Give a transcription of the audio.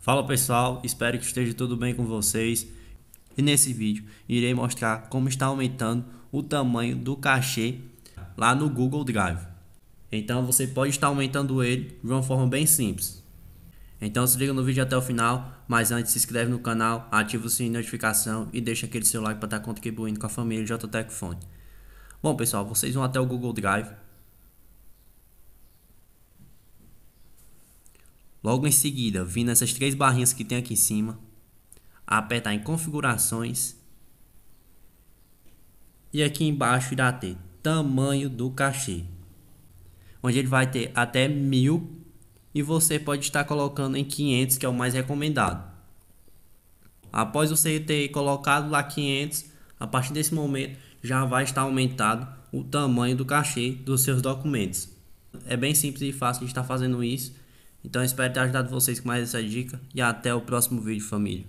Fala pessoal, espero que esteja tudo bem com vocês. E nesse vídeo irei mostrar como está aumentando o tamanho do cachê lá no Google Drive. Então você pode estar aumentando ele de uma forma bem simples. Então se liga no vídeo até o final, mas antes se inscreve no canal, ativa o sininho de notificação e deixa aquele seu like para estar contribuindo com a família JTech Fonte. Bom pessoal, vocês vão até o Google Drive, Logo em seguida, vim nessas três barrinhas que tem aqui em cima, apertar em configurações e aqui embaixo irá ter tamanho do cachê, onde ele vai ter até mil e você pode estar colocando em 500 que é o mais recomendado. Após você ter colocado lá 500, a partir desse momento já vai estar aumentado o tamanho do cachê dos seus documentos. É bem simples e fácil de estar fazendo isso então espero ter ajudado vocês com mais essa dica e até o próximo vídeo, família.